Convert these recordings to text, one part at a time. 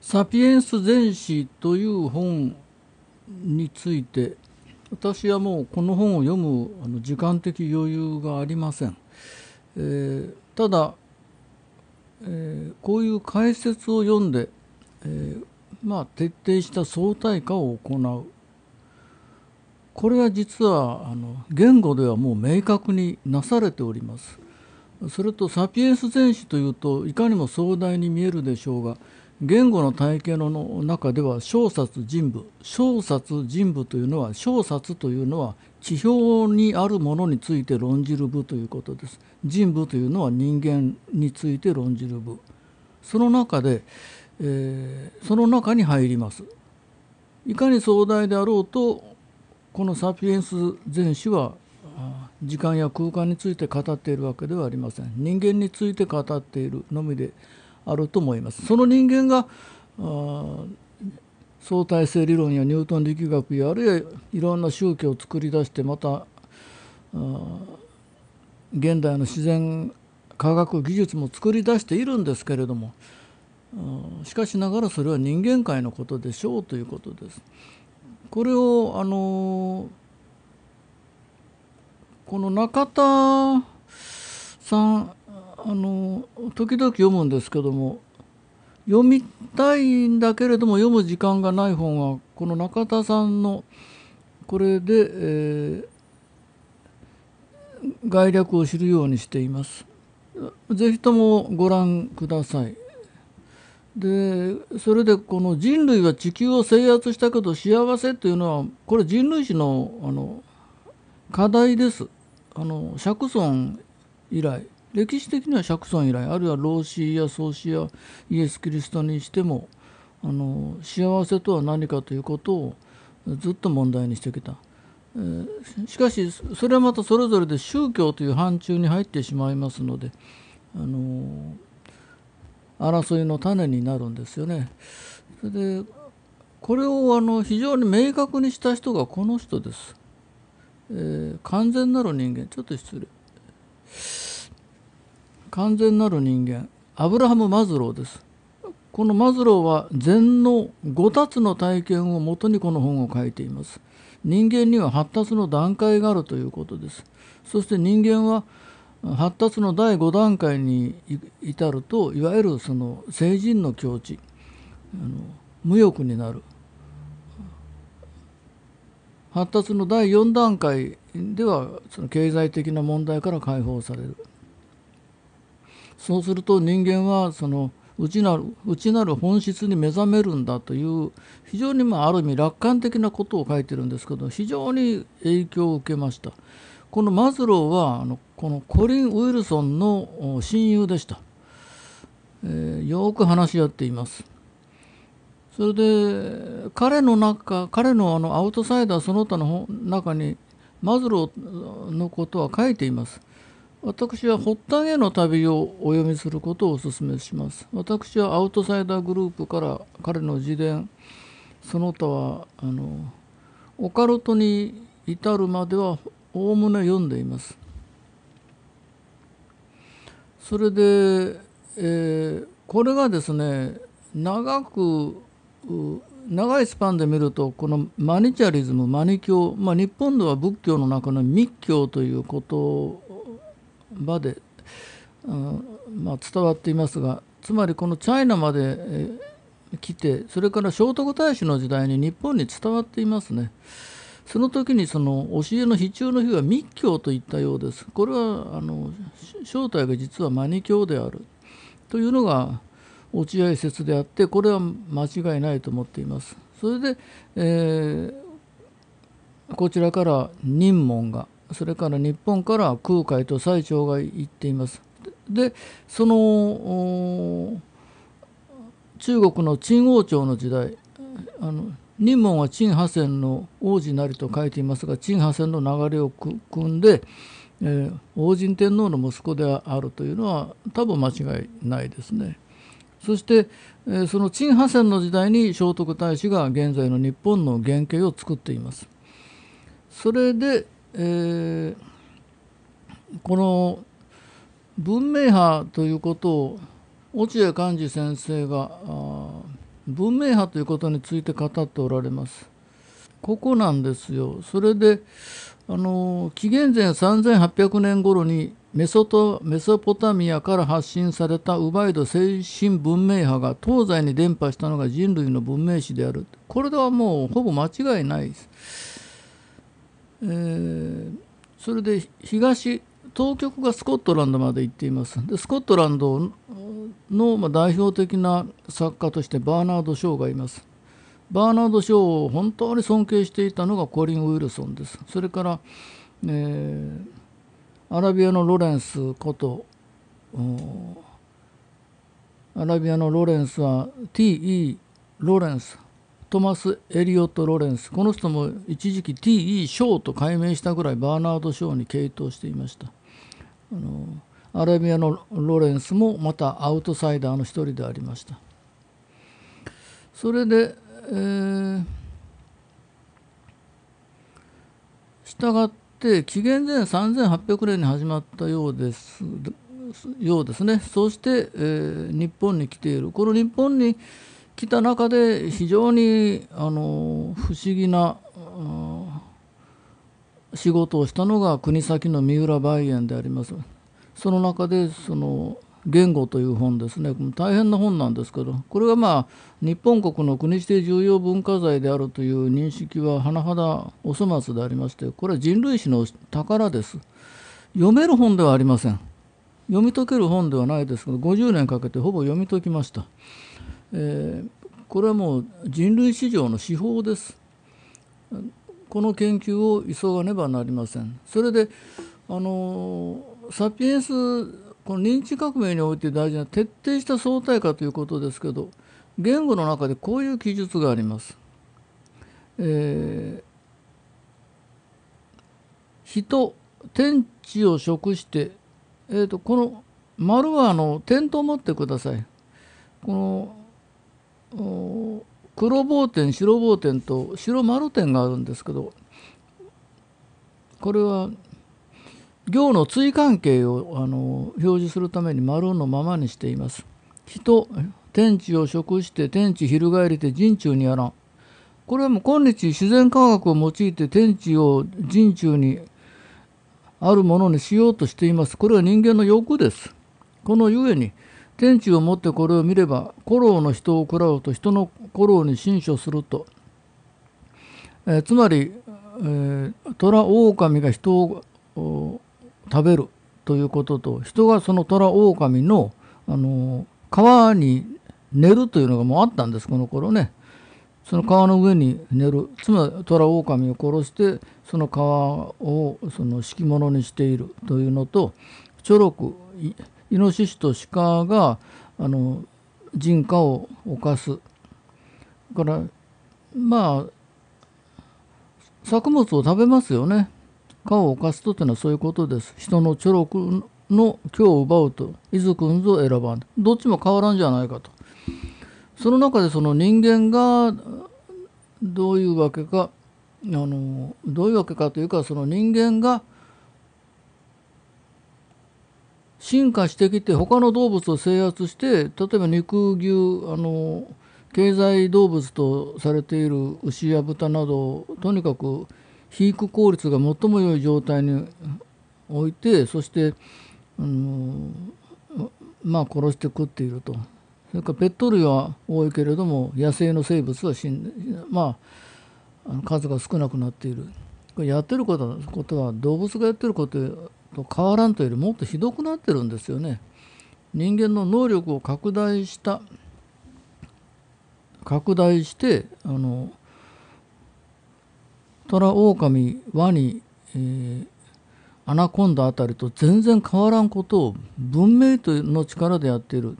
「サピエンス全史」という本について私はもうこの本を読むあの時間的余裕がありません。えー、ただ、えー、こういう解説を読んで、えー、まあ徹底した相対化を行うこれは実はあの言語ではもう明確になされております。それとサピエンス全史というといかにも壮大に見えるでしょうが言語の体系の中では小冊人部小冊人部というのは小冊というのは地表にあるものについて論じる部ということです人部というのは人間について論じる部その中で、えー、その中に入りますいかに壮大であろうとこのサピエンス全史は時間や空間について語っているわけではありません人間について語っているのみであると思います。その人間が相対性理論やニュートン力学やあるいはいろんな宗教を作り出してまた現代の自然科学技術も作り出しているんですけれどもしかしながらそれは人間界のことでしょうということです。これをあのこの中田さんあの時々読むんですけども読みたいんだけれども読む時間がない本はこの中田さんのこれで、えー、概略を知るようにしています。ぜひともご覧ください。でそれでこの人類は地球を制圧したけど幸せというのはこれ人類史のあの課題ですあの釈尊以来。歴史的には釈尊以来あるいは老子や宗子やイエス・キリストにしてもあの幸せとは何かということをずっと問題にしてきた、えー、しかしそれはまたそれぞれで宗教という範疇に入ってしまいますので、あの争いの種になるんですよね。それでこれをあの非常に明確にした人がこの人です。えー、完全なる人間ちょっと失礼。完全なる人間アブラハム・マズローですこのマズローは禅の5つの体験をもとにこの本を書いています人間には発達の段階があるということですそして人間は発達の第5段階に至るといわゆるその成人の境地無欲になる発達の第4段階ではその経済的な問題から解放されるそうすると人間はその内なる内なる本質に目覚めるんだという非常にまあある意味楽観的なことを書いてるんですけど非常に影響を受けましたこのマズローはあのこのコリン・ウィルソンの親友でした、えー、よく話し合っていますそれで彼の中彼のあのアウトサイダーその他の中にマズローのことは書いています私は発端への旅をお読みすることをお勧めします。私はアウトサイダーグループから彼の自伝、その他は、あの、オカルトに至るまではおおむね読んでいます。それで、えー、これがですね、長く、長いスパンで見るとこのマニチャリズムマニ教、まあ、日本では仏教の中の密教ということ場で、うんまあ、伝わっていますがつまりこのチャイナまで、え来てそれから聖徳太子の時代に日本に伝わっていますね。その時にその教えの比中の日は密教といったようです。これはあの正体が実はマニ教であるというのが落合説であってこれは間違いないと思っています。それで、えー、こちらから任門がそれから日本から空海と最澄が行っています。でその中国の陳王朝の時代あの任門は陳ハセの王子なりと書いていますが陳ハセの流れを組んで、えー、王神天皇の息子であるというのは多分間違いないですね。そして、えー、その陳ハセの時代に聖徳太子が現在の日本の原型を作っています。それで、えー、この文明派ということを落合寛治先生が文明派ということについて語っておられます。ここなんですよ。それであの紀元前3800年頃にメソトメソポタミアから発信されたウバイド精神文明派が東西に伝播したのが人類の文明史であるこれではもうほぼ間違いないです。えー、それで東当局がスコットランドまで行っていますでスコットランドの、ま代表的な作家としてバーナード・ショーがいますバーナード・ショーを本当に尊敬していたのがコリン・ウィルソンですそれから、えー、アラビアのロレンスことアラビアのロレンスは T.E. ロレンストマス・エリオット・ロレンスこの人も一時期 T.E. ショーと改名したぐらいバーナード・ショーに傾倒していましたあのアラビアのロレンスもまたアウトサイダーの一人でありましたそれで、えー、従って紀元前3800年に始まったようですようですねそして、えー、日本に来ているこの日本に来た中で非常にあの不思議な、うん、仕事をしたのが国先の三浦梅園であります。その中でその言語という本ですね大変な本なんですけどこれがまあ日本国の国指定重要文化財であるという認識は甚だお粗末でありましてこれは人類史の宝です読める本ではありません読み解ける本ではないですが50年かけてほぼ読み解きましたえこれはもう人類史上の至宝ですこの研究を急がねばなりませんそれであのサピエンスこの認知革命において大事な徹底した相対化ということですけど言語の中でこういう記述があります。えー、人天地を食して、えーと、この丸はあの点と持ってください。この黒棒点白棒点と白丸点があるんですけどこれは行の対関係をあの表示するために丸のままにしています。人天地を食して天地翻りて人中にあらん。これはもう今日自然科学を用いて天地を人中にあるものにしようとしています。これは人間の欲です。このゆえに天地をもってこれを見れば、古老の人を食らうと人の古老に信書すると。えー、つまり、えー、虎狼が人を食べるということと、人がその虎狼の、あのー、川に寝るというのがもうあったんです、この頃ね。その川の上に寝る。つまり虎狼を殺して、その川をその敷物にしているというのと、チョロク、イノシシと鹿があの人家を犯すからまあ作物を食べますよね家を犯すとというのはそういうことです人のロ録の今を奪うと伊豆くんぞ選ばんどっちも変わらんじゃないかとその中でその人間がどういうわけかあのどういうわけかというかその人間が進化してきて他の動物を制圧して例えば肉牛あの経済動物とされている牛や豚などとにかく肥育効率が最も良い状態に置いてそして、うん、まあ殺して食っているとそれからペット類は多いけれども野生の生物は死んまあ数が少なくなっているこれやってることは動物がやってることと変わらんというよりもっとひどくなってるんですよね。人間の能力を拡大した拡大してあの虎狼ワニ、えー、アナコンダあたりと全然変わらんことを文明との力でやっている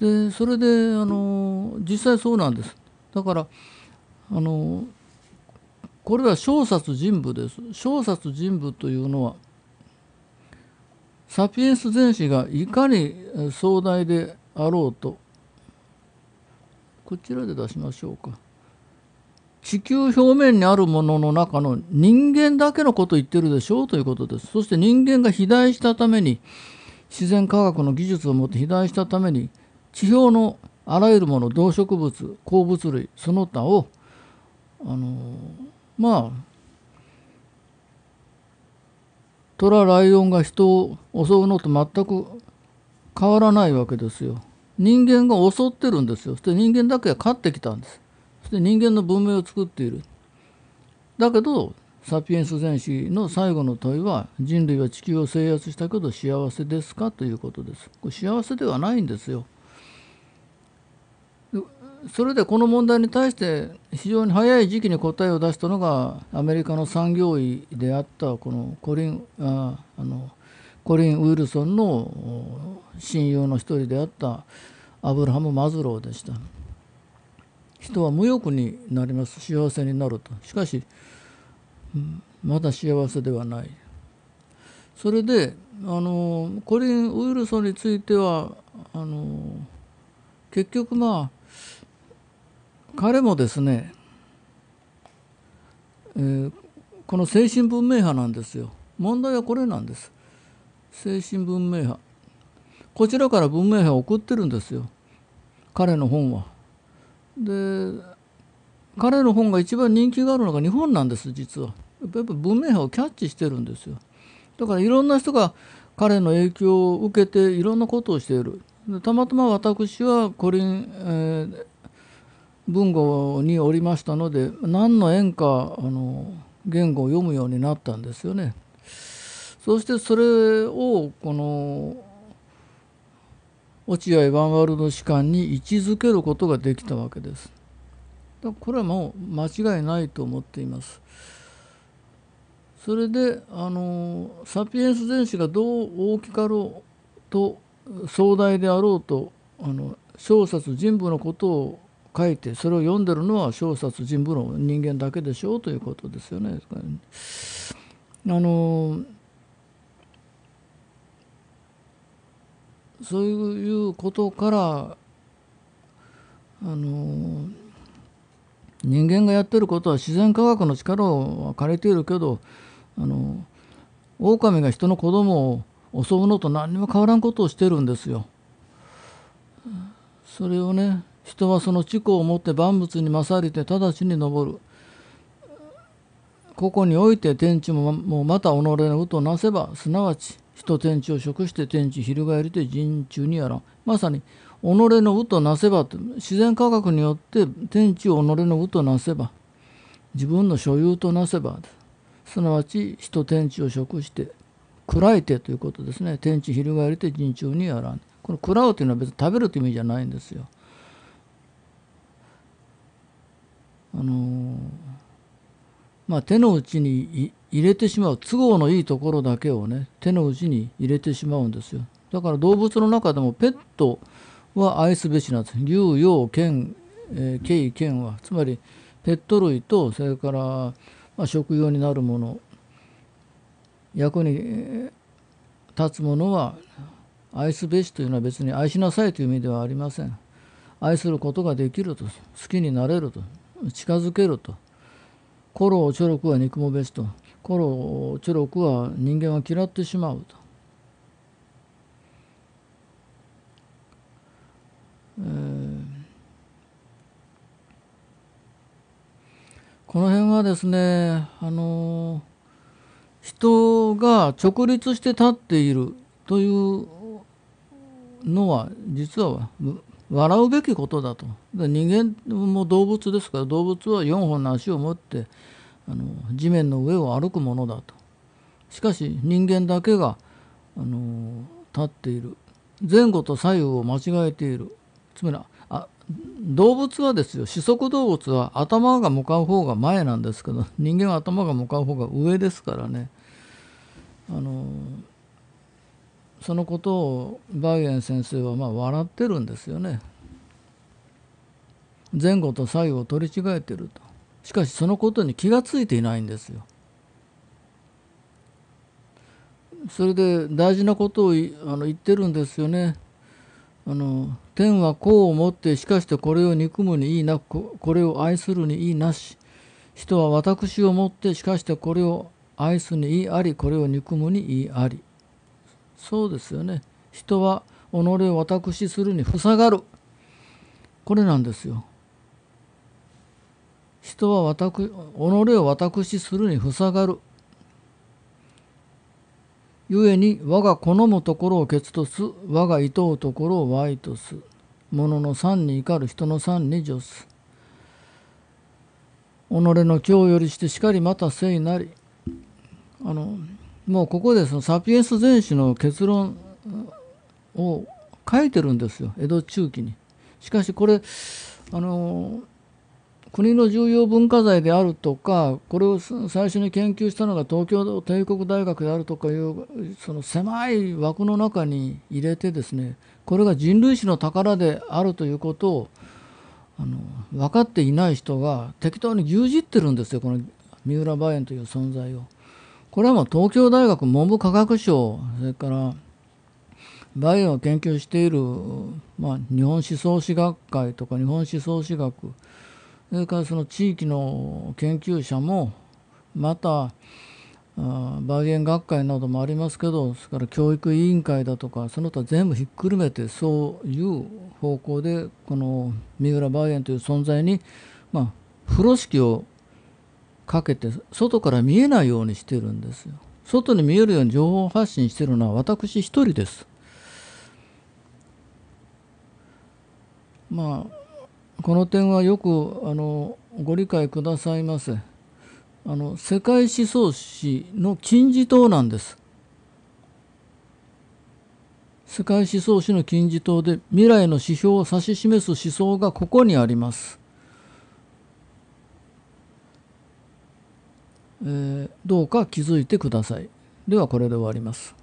でそれであの実際そうなんですだからあのこれは小冊人部です。小冊人部というのは、サピエンス全史がいかに壮大であろうと、こちらで出しましょうか。地球表面にあるものの中の人間だけのことを言ってるでしょうということです。そして人間が肥大したために、自然科学の技術をもって肥大したために、地表のあらゆるもの、動植物、鉱物類、その他を、あのーまあ虎ライオンが人を襲うのと全く変わらないわけですよ。人間が襲ってるんですよ。そして人間だけが勝ってきたんです。そして人間の文明を作っている。だけどサピエンス全史の最後の問いは人類は地球を制圧したけど幸せですかということです。これ幸せではないんですよ。それでこの問題に対して非常に早い時期に答えを出したのがアメリカの産業医であったこのコリンああのコリン・ウィルソンの親友の一人であったアブラハム・マズローでした。人は無欲になります幸せになるとしかし、うん、まだ幸せではないそれであのコリン・ウィルソンについてはあの結局まあ彼もですね、えー、この精神文明派なんですよ問題はこれなんです精神文明派こちらから文明派を送ってるんですよ彼の本はで彼の本が一番人気があるのが日本なんです実はやっぱ文明派をキャッチしてるんですよだからいろんな人が彼の影響を受けていろんなことをしているたまたま私はコリン、えー文豪におりましたので何の縁かあの言語を読むようになったんですよね。そしてそれをこの落合ワンワールド士官に位置づけることができたわけです。これはもう間違いないと思っています。それであのサピエンス全史がどう大きかろうと壮大であろうとあの小説人物のことを書いてそれを読んでるのは小説人文論人間だけでしょうということですよね。あのそういうことからあの人間がやってることは自然科学の力を借りているけどあの狼が人の子供を襲うのと何にも変わらんことをしてるんですよ。それをね人はその地故をもって万物に勝りて直ちに登る。ここにおいて天地もまた己のことをなせば、すなわち人天地を食して天地翻りて人中にやらん。まさに、己のことをなせばと、自然科学によって天地を己のことをなせば、自分の所有となせば、すなわち人天地を食して、食らいてということですね。天地翻りて人中にやらん。この食らうというのは別に食べるという意味じゃないんですよ。あのまあ、手の内に入れてしまう都合のいいところだけをね手の内に入れてしまうんですよだから動物の中でもペットは愛すべしなんです牛羊犬鶏犬はつまりペット類とそれから、まあ、食用になるもの役に立つものは愛すべしというのは別に愛しなさいという意味ではありません愛することができると好きになれると近づけろと。コロをチョロクは肉も別と。コロをチョロクは人間は嫌ってしまうと。この辺はですね、あの人が直立して立っているというのは実は笑うべきことだと人間も動物ですから動物は4本の足を持ってあの地面の上を歩くものだとしかし人間だけがあの立っている前後と左右を間違えているつまりあ動物はですよ四足動物は頭が向かう方が前なんですけど人間は頭が向かう方が上ですからねあのそのことをバイエン先生はまあ笑ってるんですよね。前後と左右を取り違えてると。しかしそのことに気が付いていないんですよ。それで大事なことをあの言ってるんですよね。あの天はこう思ってしかしてこれを憎むにいいなこれを愛するにいいなし人は私をもってしかしてこれを愛すにいいありこれを憎むにいいありそうですよね人は己を私するに塞がるこれなんですよ人は私己を私するに塞がる故に我が好むところをケツとす我が厭うところを Y とす物の三に怒る人の三に助す己の今日よりしてしかりまた聖なりあのもうここでそのサピエンス全史の結論を書いてるんですよ江戸中期に。しかしこれあの国の重要文化財であるとかこれを最初に研究したのが東京帝国大学であるとかいうその狭い枠の中に入れてですねこれが人類史の宝であるということをあの分かっていない人が適当に牛耳ってるんですよこの三浦梅園という存在を。これはもう東京大学文部科学省それからバイオを研究している、まあ、日本思想史学会とか日本思想史学それからその地域の研究者もまたバイエン学会などもありますけどそれから教育委員会だとかその他全部ひっくるめてそういう方向でこの三浦バイエンという存在に、まあ、風呂敷をかけて外から見えないようにしてるんですよ外に見えるように情報発信してるのは私一人ですまあこの点はよくあのご理解くださいませあの世界思想史の金字塔なんです世界思想史の金字塔で未来の指標を指し示す思想がここにありますえー、どうか気づいてください。ではこれで終わります。